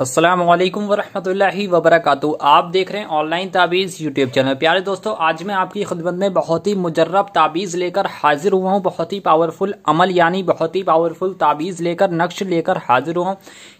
असलम वरहमल वबरक आप देख रहे हैं ऑनलाइन ताबीज़ यूट्यूब चैनल प्यारे दोस्तों आज मैं आपकी खिदमत में बहुत ही मुजरब ताबीज़ लेकर हाजिर हुआ हूँ बहुत ही पावरफुल अमल यानी बहुत ही पावरफुल ताबीज़ लेकर नक्श लेकर हाजिर हुआ हूँ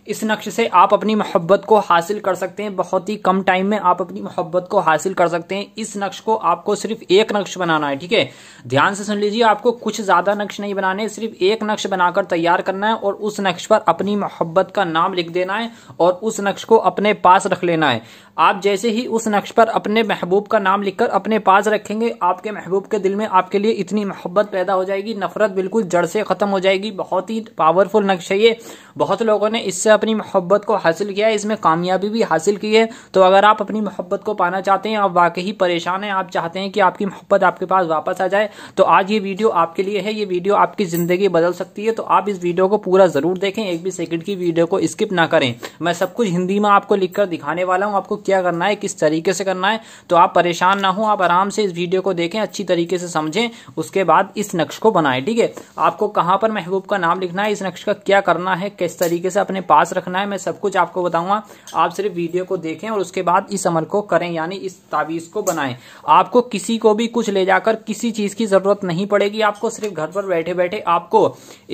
इस नक्श से आप अपनी मोहब्बत को हासिल कर सकते हैं बहुत ही कम टाइम में आप अपनी मोहब्बत को हासिल कर सकते हैं इस नक्श को आपको सिर्फ एक नक्श बनाना है ठीक है ध्यान से सुन लीजिए आपको कुछ ज़्यादा नक्श नहीं बनाने सिर्फ एक नक्श बनाकर तैयार करना है और उस नक्श पर अपनी मोहब्बत का नाम लिख देना है और उस नक्श को अपने पास रख लेना है आप जैसे ही उस नक्श पर अपने महबूब का नाम लिखकर अपने पास रखेंगे आपके महबूब के दिल में आपके लिए इतनी मोहब्बत पैदा हो जाएगी नफरत बिल्कुल जड़ से ख़त्म हो जाएगी बहुत ही पावरफुल नक्श है ये बहुत लोगों ने इससे अपनी मोहब्बत को हासिल किया है इसमें कामयाबी भी हासिल की है तो अगर आप अपनी मोहब्बत को पाना चाहते हैं आप वाकई परेशान हैं आप चाहते हैं कि आपकी मोहब्बत आपके पास वापस आ जाए तो आज ये वीडियो आपके लिए है ये वीडियो आपकी ज़िंदगी बदल सकती है तो आप इस वीडियो को पूरा ज़रूर देखें एक भी सेकेंड की वीडियो को स्किप ना करें मैं सब कुछ हिंदी में आपको लिखकर दिखाने वाला हूँ आपको क्या करना है किस तरीके से करना है तो आप परेशान ना हो आप आराम से इस वीडियो को देखें अच्छी तरीके से समझें उसके बाद इस नक्श को बनाएं ठीक है आपको कहाँ पर महबूब का नाम लिखना है इस नक्श का क्या करना है किस तरीके से अपने पास पास रखना है मैं सब कुछ आपको बताऊंगा आप सिर्फ वीडियो को देखें और उसके बाद इस अमल को करें यानी इस तावीज़ को बनाएं आपको किसी को भी कुछ ले जाकर किसी चीज़ की ज़रूरत नहीं पड़ेगी आपको सिर्फ घर पर बैठे बैठे आपको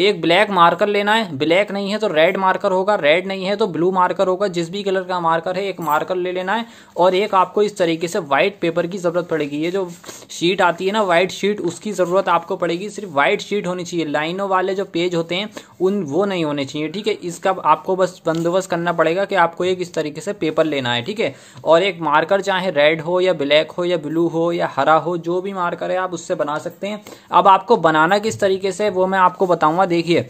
एक ब्लैक मार्कर लेना है ब्लैक नहीं है तो रेड मार्कर होगा रेड नहीं है तो ब्लू मार्कर होगा जिस भी कलर का मार्कर है एक मार्कर ले लेना है और एक आपको इस तरीके से व्हाइट पेपर की ज़रूरत पड़ेगी ये जो शीट आती है ना व्हाइट शीट उसकी ज़रूरत आपको पड़ेगी सिर्फ व्हाइट शीट होनी चाहिए लाइनों वाले जो पेज होते हैं उन वो नहीं होने चाहिए ठीक है इसका आपको बंदोबस्त बंदोबस्त करना पड़ेगा कि आपको एक इस तरीके से पेपर लेना है ठीक है और एक मार्कर चाहे रेड हो या ब्लैक हो या ब्लू हो या हरा हो जो भी मार्कर है आप उससे बना सकते हैं अब आपको बनाना किस तरीके से वो मैं आपको बताऊंगा देखिए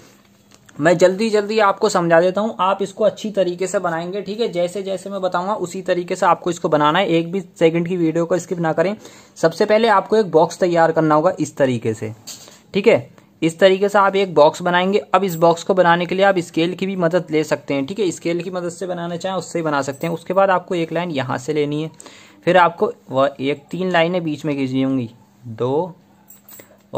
मैं जल्दी जल्दी आपको समझा देता हूँ आप इसको अच्छी तरीके से बनाएंगे ठीक है जैसे जैसे मैं बताऊंगा उसी तरीके से आपको इसको बनाना है एक भी सेकंड की वीडियो को स्किप ना करें सबसे पहले आपको एक बॉक्स तैयार करना होगा इस तरीके से ठीक है इस तरीके से आप एक बॉक्स बनाएंगे अब इस बॉक्स को बनाने के लिए आप स्केल की भी मदद ले सकते हैं ठीक है स्केल की मदद से बनाना चाहें उससे ही बना सकते हैं उसके बाद आपको एक लाइन यहाँ से लेनी है फिर आपको वह एक तीन लाइनें बीच में खींचनी होंगी दो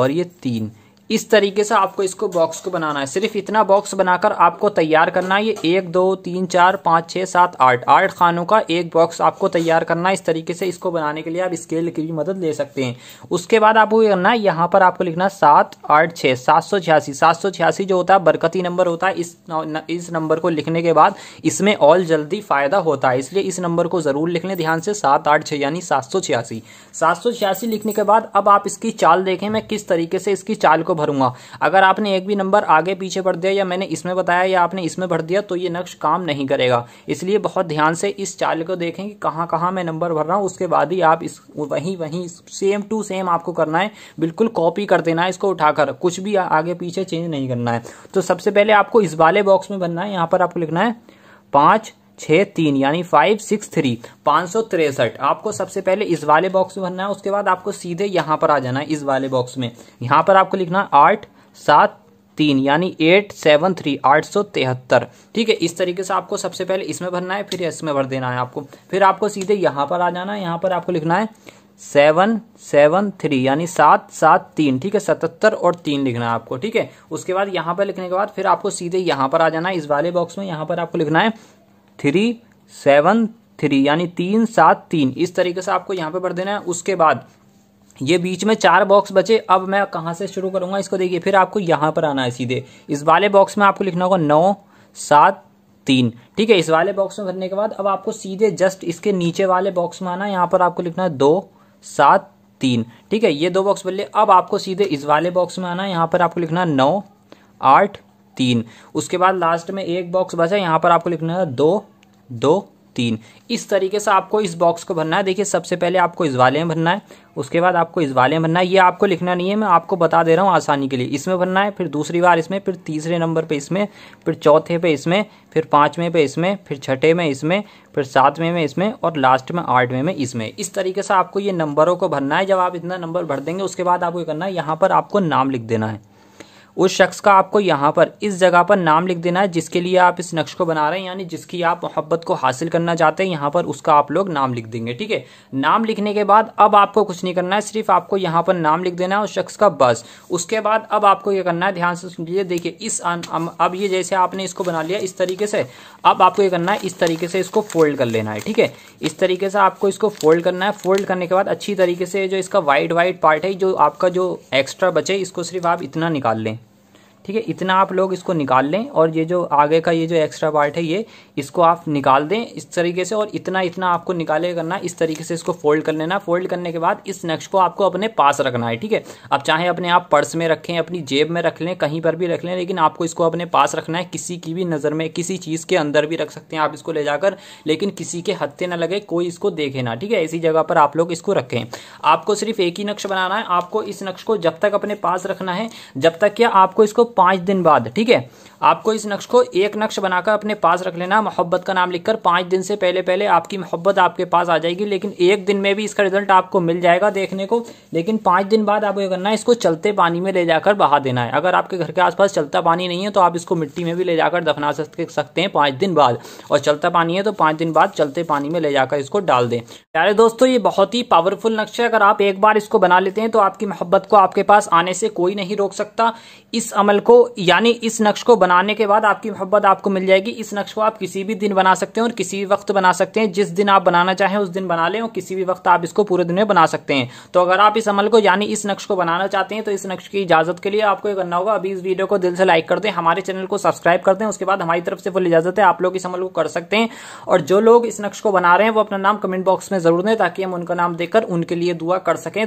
और ये तीन इस तरीके से आपको इसको बॉक्स को बनाना है सिर्फ इतना बॉक्स बनाकर आपको तैयार करना है ये एक दो तीन चार पाँच छः सात आठ आठ खानों का एक बॉक्स आपको तैयार करना है इस तरीके से इसको बनाने के लिए आप स्केल की भी मदद ले सकते हैं उसके बाद आपको ये करना है यहाँ पर आपको लिखना सात आठ छः सात सौ छियासी सात सौ छियासी जो होता है बरकती नंबर होता है इस न, इस नंबर को लिखने के बाद इसमें और जल्दी फ़ायदा होता है इसलिए इस नंबर को ज़रूर लिख लें ध्यान से सात आठ छः यानी सात सौ छियासी सात सौ छियासी लिखने के बाद अब आप इसकी चाल देखें मैं किस तरीके से इसकी चाल को भरूंगा अगर आपने एक भी नंबर आगे पीछे भर दिया या मैंने इसमें बताया या आपने इसमें भर दिया तो ये नक्श काम नहीं करेगा इसलिए बहुत ध्यान से इस चाल को देखें कि कहाँ कहाँ मैं नंबर भर रहा हूँ उसके बाद ही आप इस वहीं वहीं सेम टू सेम आपको करना है बिल्कुल कॉपी कर देना है इसको उठाकर कुछ भी आगे पीछे चेंज नहीं करना है तो सबसे पहले आपको इस वाले बॉक्स में भरना है यहाँ पर आपको लिखना है पाँच छः तीन यानी फाइव सिक्स थ्री पाँच सौ तिरसठ आपको सबसे पहले इस वाले बॉक्स में भरना है उसके बाद आपको सीधे यहाँ पर आ जाना है इस वाले बॉक्स में यहाँ पर आपको लिखना आठ सात तीन यानी एट सेवन थ्री आठ सौ तिहत्तर ठीक है इस तरीके से आपको सबसे पहले इसमें भरना है फिर इसमें भर देना है आपको फिर आपको सीधे यहाँ पर आ जाना है यहाँ पर आपको लिखना है सेवन सेवन थ्री यानी सात सात तीन ठीक है सतहत्तर और तीन लिखना है आपको ठीक है उसके बाद यहाँ पर लिखने के बाद फिर आपको सीधे यहाँ पर आ जाना है इस वाले बॉक्स में यहाँ पर आपको लिखना है थ्री सेवन थ्री यानी तीन सात तीन इस तरीके से आपको यहाँ पे भर देना है उसके बाद ये बीच में चार बॉक्स बचे अब मैं कहाँ से शुरू करूँगा इसको देखिए फिर आपको यहाँ पर आना है सीधे इस वाले बॉक्स में आपको लिखना होगा नौ सात तीन ठीक है इस वाले बॉक्स में भरने के बाद अब आपको सीधे जस्ट इसके नीचे वाले बॉक्स में आना है यहाँ पर आपको लिखना है दो सात तीन ठीक है ये दो बॉक्स बोलिए अब आपको सीधे इस वाले बॉक्स में आना है यहाँ पर आपको लिखना है नौ आठ तीन उसके बाद लास्ट में एक बॉक्स बचा यहाँ पर आपको लिखना है दो दो तीन इस तरीके से आपको इस बॉक्स को भरना है देखिए सबसे पहले आपको इस वाले में भरना है उसके बाद आपको इस वाले में भरना है ये आपको लिखना नहीं है मैं आपको बता दे रहा हूँ आसानी के लिए इसमें भरना है फिर दूसरी बार इसमें फिर तीसरे नंबर पे इसमें फिर चौथे पे इसमें फिर पाँचवें पे इसमें फिर छठे में इसमें फिर सातवें में इसमें और लास्ट में आठवें में इसमें इस तरीके से आपको ये नंबरों को भरना है जब आप इतना नंबर भर देंगे उसके बाद आपको करना है यहाँ पर आपको नाम लिख देना है उस शख्स का आपको यहाँ पर इस जगह पर नाम लिख देना है जिसके लिए आप इस नक्श को बना रहे हैं यानी जिसकी आप मोहब्बत को हासिल करना चाहते हैं यहाँ पर उसका आप लोग नाम लिख देंगे ठीक है नाम लिखने के बाद अब आपको कुछ नहीं करना है सिर्फ आपको यहाँ पर नाम लिख देना है उस शख्स का बस उसके बाद अब आपको ये करना है ध्यान से सुन लीजिए देखिए इस अब ये जैसे आपने इसको बना लिया इस तरीके से अब आपको ये करना है इस तरीके से इसको फोल्ड कर लेना है ठीक है इस तरीके से आपको इसको फोल्ड करना है फोल्ड करने के बाद अच्छी तरीके से जो इसका वाइट वाइट पार्ट है जो आपका जो एक्स्ट्रा बचे इसको सिर्फ आप इतना निकाल लें ठीक है इतना आप लोग इसको निकाल लें और ये जो आगे का ये जो एक्स्ट्रा पार्ट है ये इसको आप निकाल दें इस तरीके से और इतना इतना आपको निकाले करना इस तरीके से इसको फोल्ड कर लेना फोल्ड करने के बाद इस नक्श को आपको अपने पास रखना है ठीक है अब चाहे अपने आप पर्स में रखें अपनी जेब में रख लें कहीं पर भी रख लें लेकिन आपको इसको अपने पास रखना है किसी की भी नज़र में किसी चीज़ के अंदर भी रख सकते हैं आप इसको ले जाकर लेकिन किसी के हत्ते ना लगे कोई इसको देखे ना ठीक है ऐसी जगह पर आप लोग इसको रखें आपको सिर्फ एक ही नक्श बनाना है आपको इस नक्श को जब तक अपने पास रखना है जब तक क्या आपको इसको पांच दिन बाद ठीक है आपको इस नक्श को एक नक्श बनाकर अपने पास रख लेना मोहब्बत का नाम लिखकर पांच दिन से पहले पहले आपकी मोहब्बत आपके पास आ जाएगी लेकिन एक दिन में भी इसका रिजल्ट आपको मिल जाएगा देखने को लेकिन पांच दिन बाद आपको करना है इसको चलते पानी में ले जाकर बहा देना है अगर आपके घर के आसपास चलता पानी नहीं है तो आप इसको मिट्टी में भी ले जाकर दफना सकते हैं पांच दिन बाद और चलता पानी है तो पांच दिन बाद चलते पानी में ले जाकर इसको डाल दें प्यारे दोस्तों ये बहुत ही पावरफुल नक्श है अगर आप एक बार इसको बना लेते हैं तो आपकी मोहब्बत को आपके पास आने से कोई नहीं रोक सकता इस अमल को यानी इस नक्श को बनाने के बाद आपकी मोहब्बत आपको मिल जाएगी इस नक्श को आप किसी भी दिन बना सकते हैं और किसी भी वक्त बना सकते हैं जिस दिन आप बनाना चाहें उस दिन बना लें और किसी भी वक्त आप इसको पूरे दिन में बना सकते हैं तो अगर आप इस अमल को यानी इस नक्श को बनाना चाहते हैं तो इस नक्श की इजाजत के लिए आपको यह करना होगा अभी इस वीडियो को दिल से लाइक कर दें हमारे चैनल को सब्सक्राइब कर दें उसके बाद हमारी तरफ से फुल इजाजत है आप लोग इस अमल को कर सकते हैं और जो लोग इस नक्श को बना रहे हैं वो अपना नाम कमेंट बॉक्स में जरूर दें ताकि हम उनका नाम देकर उनके लिए दुआ कर सकें